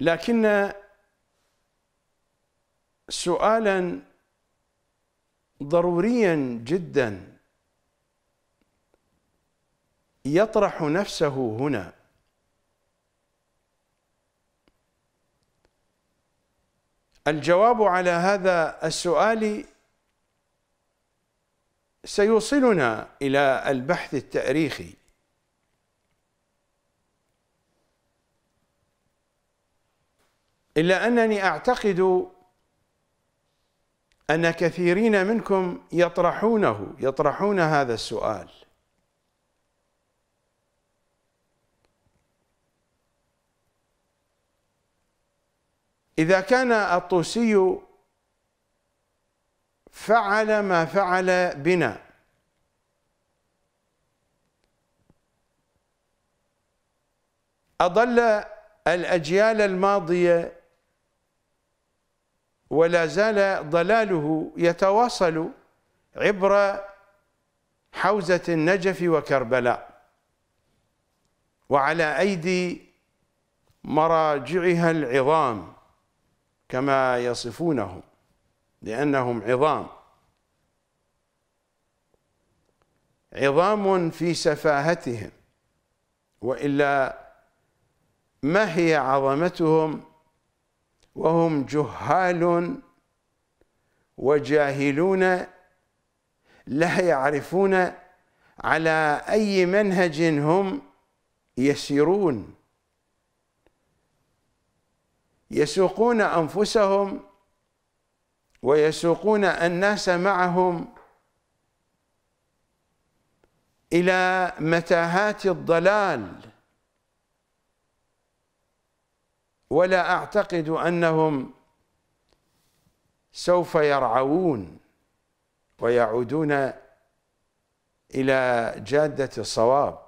لكن سؤالا ضروريا جدا يطرح نفسه هنا الجواب على هذا السؤال سيوصلنا الى البحث التاريخي إلا أنني أعتقد أن كثيرين منكم يطرحونه يطرحون هذا السؤال إذا كان الطوسي فعل ما فعل بنا أضل الأجيال الماضية ولا زال ضلاله يتواصل عبر حوزة النجف وكربلاء وعلى أيدي مراجعها العظام كما يصفونهم لأنهم عظام عظام في سفاهتهم وإلا ما هي عظمتهم وهم جهال وجاهلون لا يعرفون على أي منهج هم يسيرون يسوقون أنفسهم ويسوقون الناس معهم إلى متاهات الضلال ولا أعتقد أنهم سوف يرعوون ويعودون إلى جادة الصواب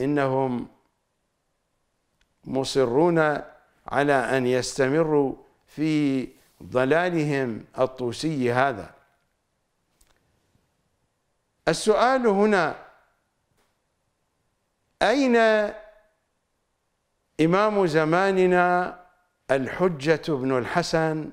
إنهم مصرون على أن يستمروا في ضلالهم الطوسي هذا السؤال هنا أين إمام زماننا الحجة بن الحسن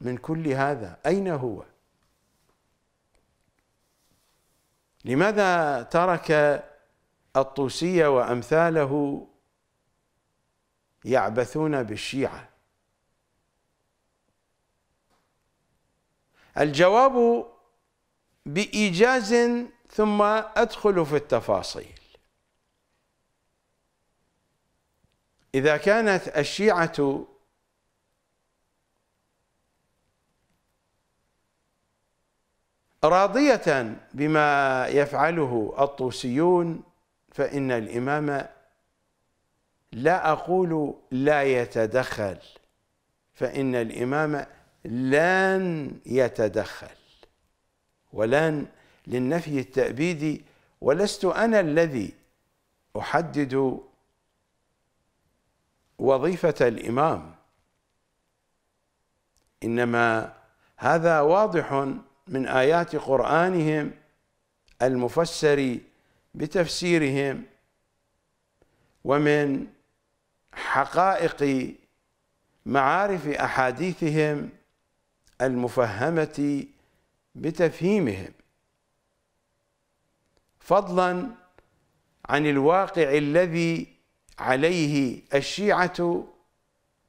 من كل هذا أين هو؟ لماذا ترك الطوسي وأمثاله يعبثون بالشيعة الجواب بإيجاز ثم أدخل في التفاصيل إذا كانت الشيعة راضية بما يفعله الطوسيون فإن الإمام لا أقول لا يتدخل فإن الإمام لن يتدخل ولن للنفي التأبيدي ولست أنا الذي أحدد وظيفة الإمام إنما هذا واضح من آيات قرآنهم المفسر بتفسيرهم ومن حقائق معارف أحاديثهم المفهمة بتفهيمهم فضلا عن الواقع الذي عليه الشيعة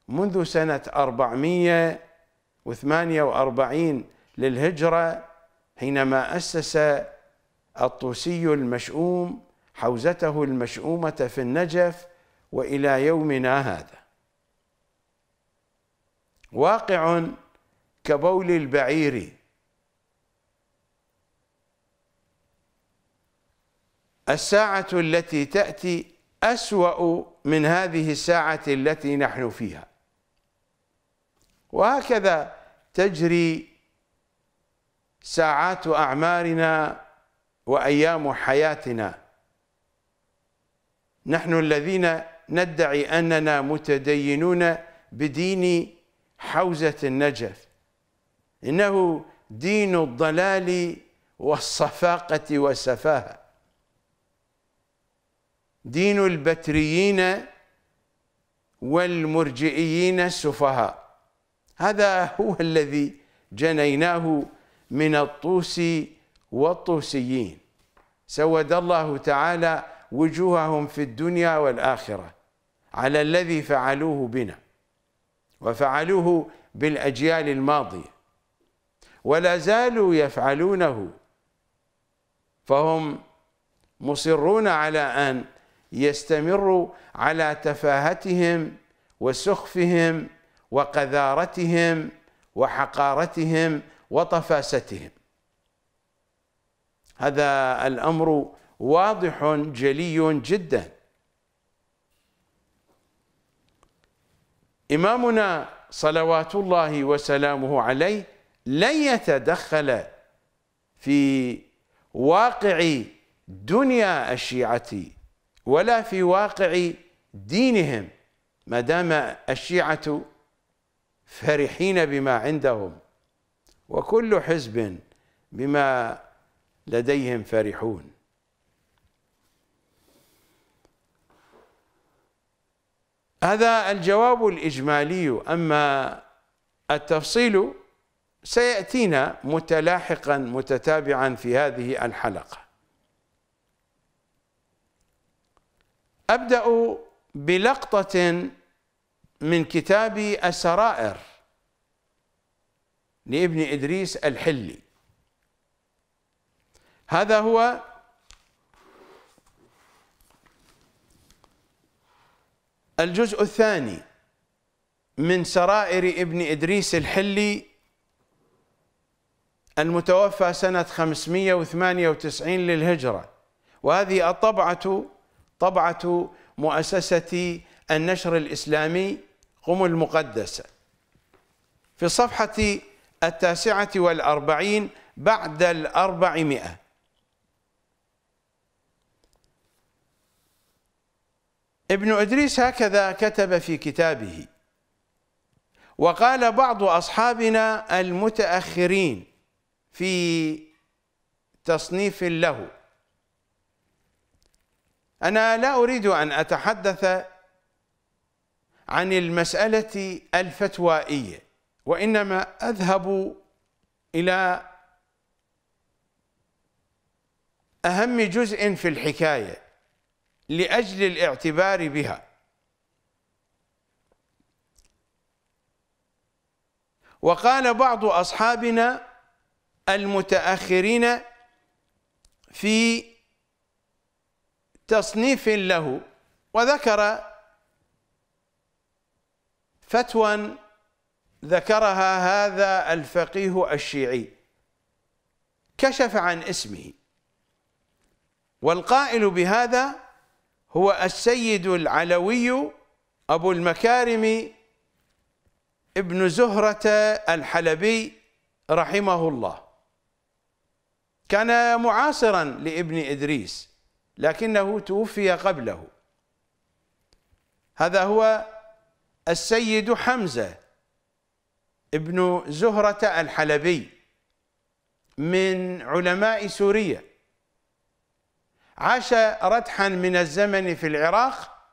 منذ سنة 448 للهجرة حينما أسس الطوسي المشؤوم حوزته المشؤومة في النجف وإلى يومنا هذا واقع كبول البعير الساعة التي تأتي أسوأ من هذه الساعة التي نحن فيها وهكذا تجري ساعات أعمارنا وأيام حياتنا نحن الذين ندعي أننا متدينون بدين حوزة النجف إنه دين الضلال والصفاقة والسفاهة دين البتريين والمرجئيين السفهاء هذا هو الذي جنيناه من الطوس والطوسيين سود الله تعالى وجوههم في الدنيا والآخرة على الذي فعلوه بنا وفعلوه بالأجيال الماضية ولا زالوا يفعلونه فهم مصرون على أن يستمر على تفاهتهم وسخفهم وقذارتهم وحقارتهم وطفاستهم هذا الامر واضح جلي جدا امامنا صلوات الله وسلامه عليه لن يتدخل في واقع دنيا الشيعه ولا في واقع دينهم ما دام الشيعة فرحين بما عندهم وكل حزب بما لديهم فرحون هذا الجواب الإجمالي أما التفصيل سيأتينا متلاحقا متتابعا في هذه الحلقة أبدأ بلقطة من كتاب السرائر لابن إدريس الحلي هذا هو الجزء الثاني من سرائر ابن إدريس الحلي المتوفى سنة 598 للهجرة وهذه الطبعة طبعة مؤسسة النشر الإسلامي قم المقدسة في الصفحة التاسعة والأربعين بعد الأربعمائة ابن إدريس هكذا كتب في كتابه وقال بعض أصحابنا المتأخرين في تصنيف له أنا لا أريد أن أتحدث عن المسألة الفتوائية وإنما أذهب إلى أهم جزء في الحكاية لأجل الاعتبار بها وقال بعض أصحابنا المتأخرين في تصنيف له وذكر فتوى ذكرها هذا الفقيه الشيعي كشف عن اسمه والقائل بهذا هو السيد العلوي أبو المكارم ابن زهرة الحلبي رحمه الله كان معاصرا لابن إدريس لكنه توفي قبله هذا هو السيد حمزة ابن زهرة الحلبي من علماء سوريا عاش ردحا من الزمن في العراق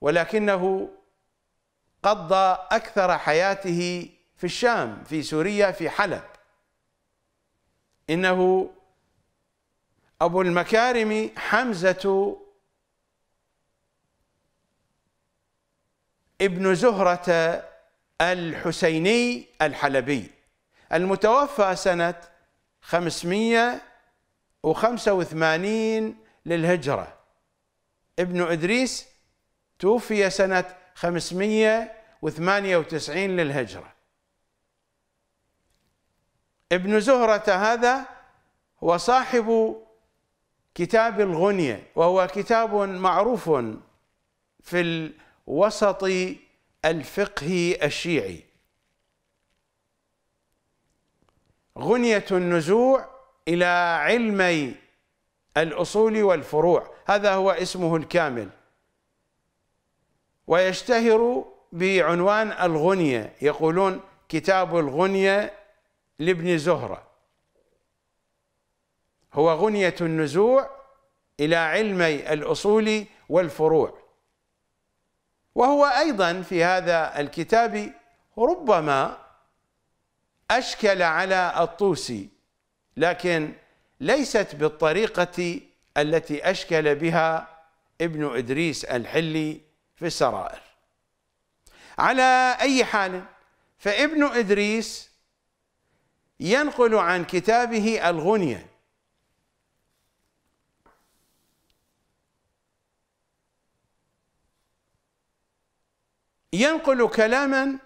ولكنه قضى أكثر حياته في الشام في سوريا في حلب إنه أبو المكارم حمزة ابن زهرة الحسيني الحلبي المتوفى سنة 585 للهجرة ابن إدريس توفي سنة 598 للهجرة ابن زهرة هذا هو صاحب كتاب الغنية وهو كتاب معروف في الوسط الفقهي الشيعي غنية النزوع إلى علمي الأصول والفروع هذا هو اسمه الكامل ويشتهر بعنوان الغنية يقولون كتاب الغنية لابن زهره هو غنية النزوع إلى علمي الأصول والفروع وهو أيضا في هذا الكتاب ربما أشكل على الطوسي لكن ليست بالطريقة التي أشكل بها ابن إدريس الحلي في السرائر على أي حال فابن إدريس ينقل عن كتابه الغنية ينقل كلاما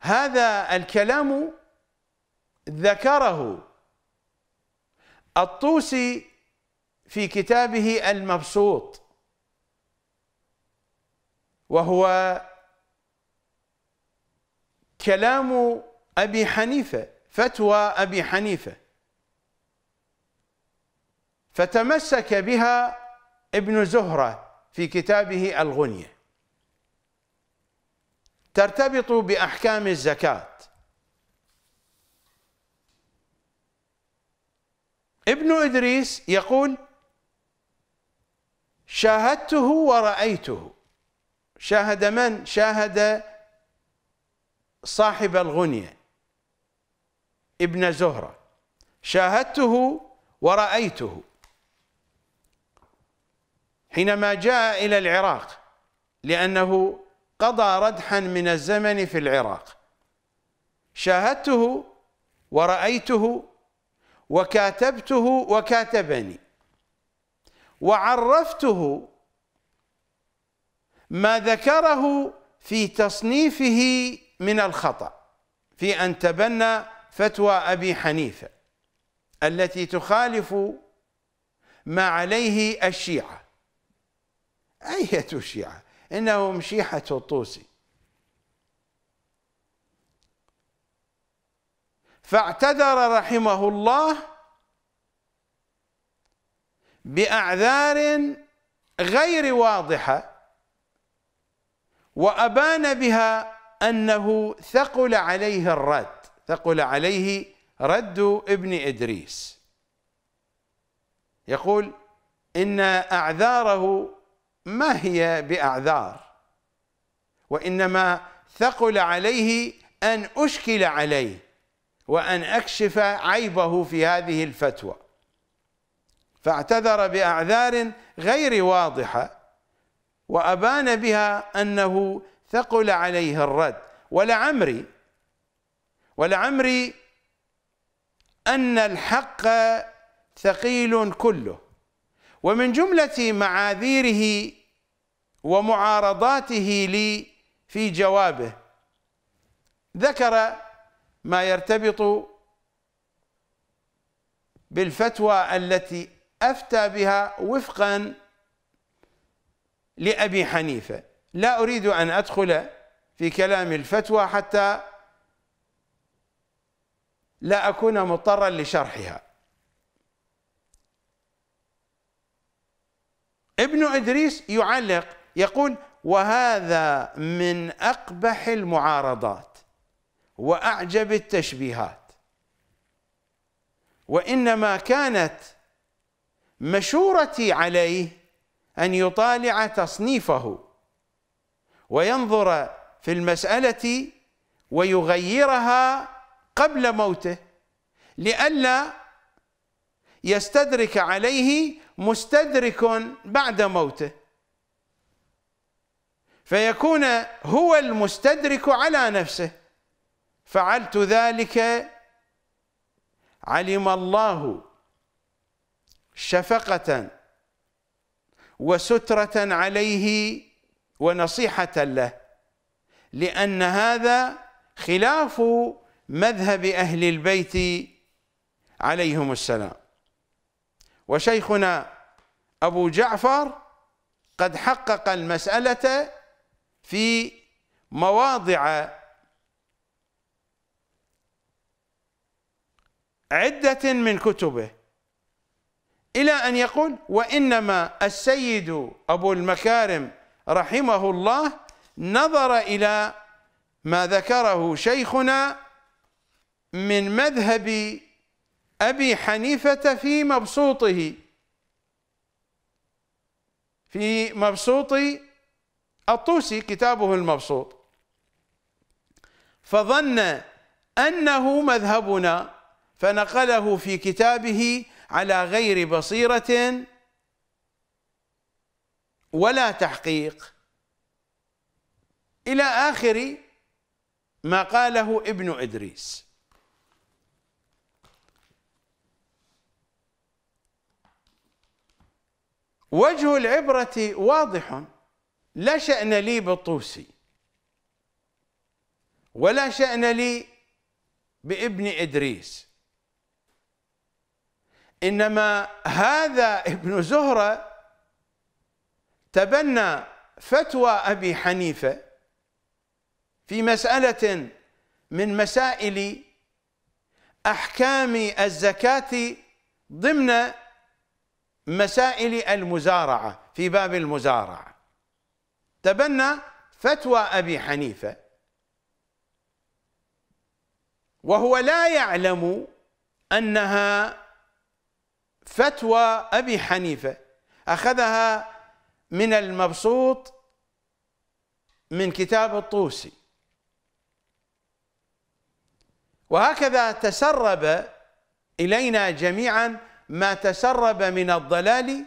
هذا الكلام ذكره الطوسي في كتابه المبسوط وهو كلام ابي حنيفه فتوى ابي حنيفه فتمسك بها ابن زهره في كتابه الغنيه ترتبط بأحكام الزكاة ابن إدريس يقول شاهدته ورأيته شاهد من؟ شاهد صاحب الغنية ابن زهرة شاهدته ورأيته حينما جاء إلى العراق لأنه قضى ردحا من الزمن في العراق شاهدته ورأيته وكاتبته وكاتبني وعرفته ما ذكره في تصنيفه من الخطأ في أن تبنى فتوى أبي حنيفة التي تخالف ما عليه الشيعة أية شيعة إنه مشيحة الطوسي فاعتذر رحمه الله بأعذار غير واضحة وأبان بها أنه ثقل عليه الرد ثقل عليه رد ابن إدريس يقول إن أعذاره ما هي باعذار وانما ثقل عليه ان اشكل عليه وان اكشف عيبه في هذه الفتوى فاعتذر باعذار غير واضحه وابان بها انه ثقل عليه الرد ولعمري ولعمري ان الحق ثقيل كله ومن جملة معاذيره ومعارضاته لي في جوابه ذكر ما يرتبط بالفتوى التي أفتى بها وفقا لأبي حنيفة لا أريد أن أدخل في كلام الفتوى حتى لا أكون مضطرا لشرحها ابن إدريس يعلق يقول وهذا من أقبح المعارضات وأعجب التشبيهات وإنما كانت مشورتي عليه أن يطالع تصنيفه وينظر في المسألة ويغيرها قبل موته لئلا يستدرك عليه مستدرك بعد موته فيكون هو المستدرك على نفسه فعلت ذلك علم الله شفقة وسترة عليه ونصيحة له لأن هذا خلاف مذهب أهل البيت عليهم السلام وشيخنا أبو جعفر قد حقق المسألة في مواضع عدة من كتبه إلى أن يقول وإنما السيد أبو المكارم رحمه الله نظر إلى ما ذكره شيخنا من مذهب أبي حنيفة في مبسوطه في مبسوط الطوسي كتابه المبسوط فظن أنه مذهبنا فنقله في كتابه على غير بصيرة ولا تحقيق إلى آخر ما قاله ابن إدريس وجه العبرة واضح لا شأن لي بالطوسي ولا شأن لي بابن إدريس إنما هذا ابن زهرة تبنى فتوى أبي حنيفة في مسألة من مسائل أحكام الزكاة ضمن مسائل المزارعة في باب المزارعة تبنى فتوى أبي حنيفة وهو لا يعلم أنها فتوى أبي حنيفة أخذها من المبسوط من كتاب الطوسي وهكذا تسرب إلينا جميعا ما تسرب من الضلال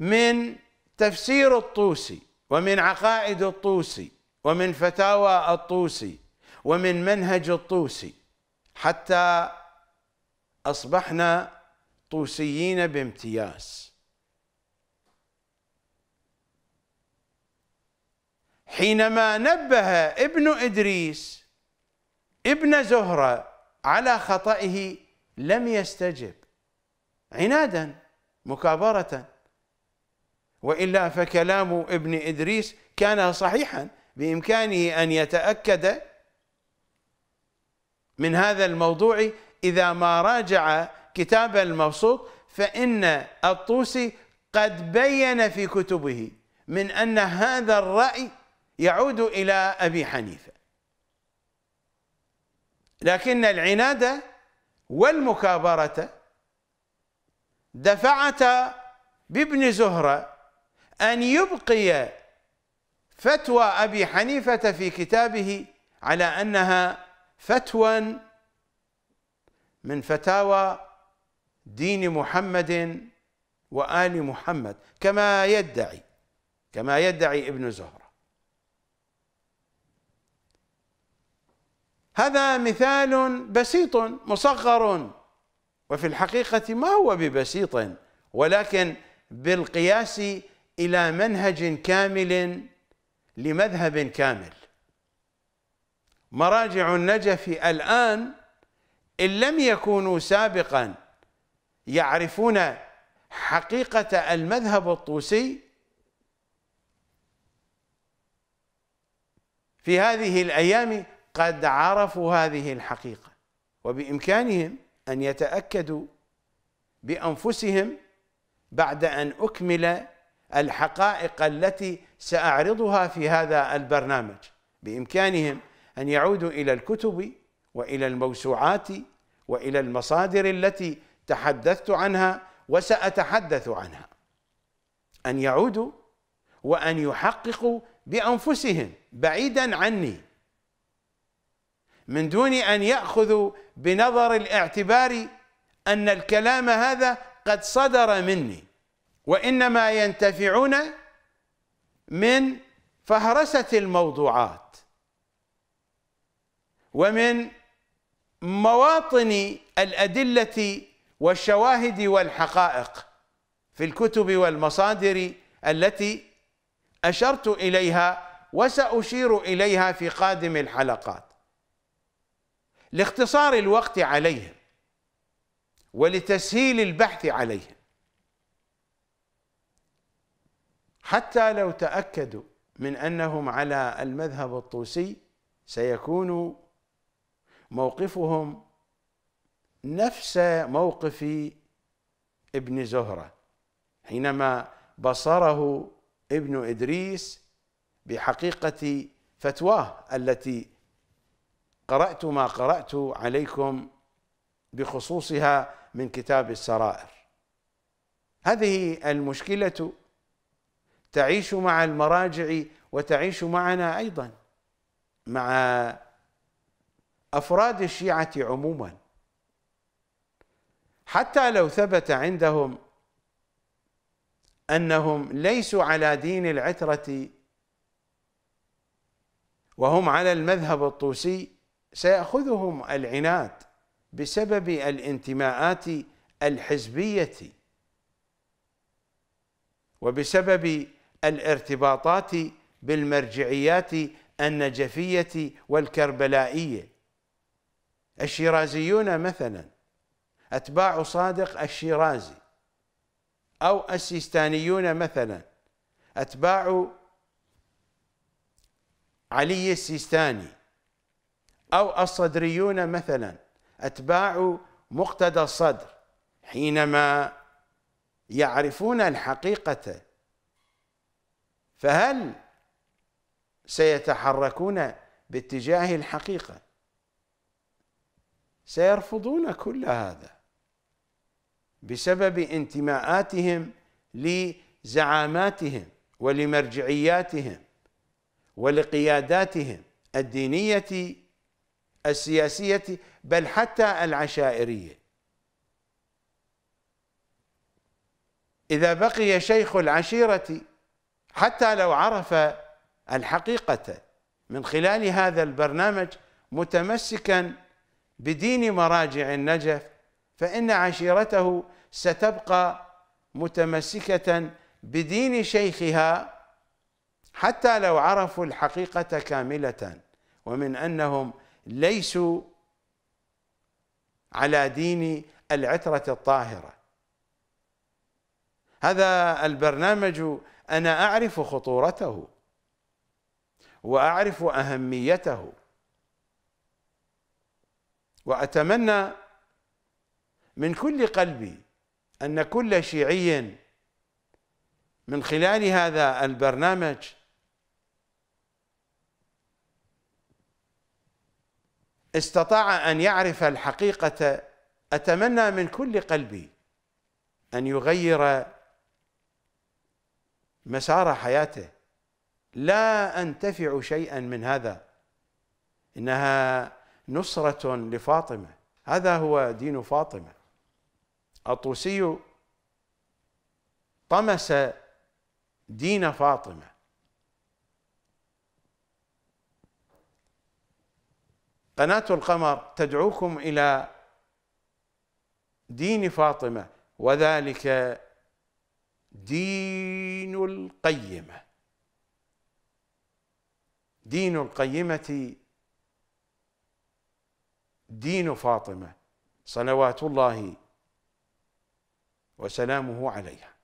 من تفسير الطوسي ومن عقائد الطوسي ومن فتاوى الطوسي ومن منهج الطوسي حتى أصبحنا طوسيين بامتياز حينما نبه ابن إدريس ابن زهرة على خطئه لم يستجب عنادا مكابرة وإلا فكلام ابن إدريس كان صحيحا بإمكانه أن يتأكد من هذا الموضوع إذا ما راجع كتاب المبسوط فإن الطوسي قد بين في كتبه من أن هذا الرأي يعود إلى أبي حنيفة لكن العناد والمكابرة دفعتا بابن زهرة أن يبقي فتوى أبي حنيفة في كتابه على أنها فتوى من فتاوى دين محمد وآل محمد كما يدعي كما يدعي ابن زهرة هذا مثال بسيط مصغر وفي الحقيقة ما هو ببسيط ولكن بالقياس إلى منهج كامل لمذهب كامل مراجع النجف الآن إن لم يكونوا سابقا يعرفون حقيقة المذهب الطوسي في هذه الأيام قد عرفوا هذه الحقيقه وبامكانهم ان يتاكدوا بانفسهم بعد ان اكمل الحقائق التي ساعرضها في هذا البرنامج بامكانهم ان يعودوا الى الكتب والى الموسوعات والى المصادر التي تحدثت عنها وساتحدث عنها ان يعودوا وان يحققوا بانفسهم بعيدا عني من دون ان ياخذوا بنظر الاعتبار ان الكلام هذا قد صدر مني وانما ينتفعون من فهرسه الموضوعات ومن مواطن الادله والشواهد والحقائق في الكتب والمصادر التي اشرت اليها وساشير اليها في قادم الحلقات لاختصار الوقت عليهم ولتسهيل البحث عليهم حتى لو تأكدوا من أنهم على المذهب الطوسي سيكون موقفهم نفس موقف ابن زهرة حينما بصره ابن إدريس بحقيقة فتواه التي قرأت ما قرأت عليكم بخصوصها من كتاب السرائر هذه المشكلة تعيش مع المراجع وتعيش معنا أيضا مع أفراد الشيعة عموما حتى لو ثبت عندهم أنهم ليسوا على دين العترة وهم على المذهب الطوسي سيأخذهم العناد بسبب الانتماءات الحزبية وبسبب الارتباطات بالمرجعيات النجفية والكربلائية الشيرازيون مثلا أتباع صادق الشيرازي أو السيستانيون مثلا أتباع علي السيستاني أو الصدريون مثلا أتباع مقتدى الصدر حينما يعرفون الحقيقة فهل سيتحركون باتجاه الحقيقة سيرفضون كل هذا بسبب انتماءاتهم لزعاماتهم ولمرجعياتهم ولقياداتهم الدينية السياسية بل حتى العشائرية إذا بقي شيخ العشيرة حتى لو عرف الحقيقة من خلال هذا البرنامج متمسكا بدين مراجع النجف فإن عشيرته ستبقى متمسكة بدين شيخها حتى لو عرفوا الحقيقة كاملة ومن أنهم ليسوا على دين العترة الطاهرة هذا البرنامج أنا أعرف خطورته وأعرف أهميته وأتمنى من كل قلبي أن كل شيعي من خلال هذا البرنامج استطاع ان يعرف الحقيقه اتمنى من كل قلبي ان يغير مسار حياته لا انتفع شيئا من هذا انها نصره لفاطمه هذا هو دين فاطمه الطوسي طمس دين فاطمه قناة القمر تدعوكم إلى دين فاطمة وذلك دين القيمة دين القيمة دين فاطمة صلوات الله وسلامه عليها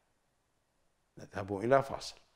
نذهب إلى فاصل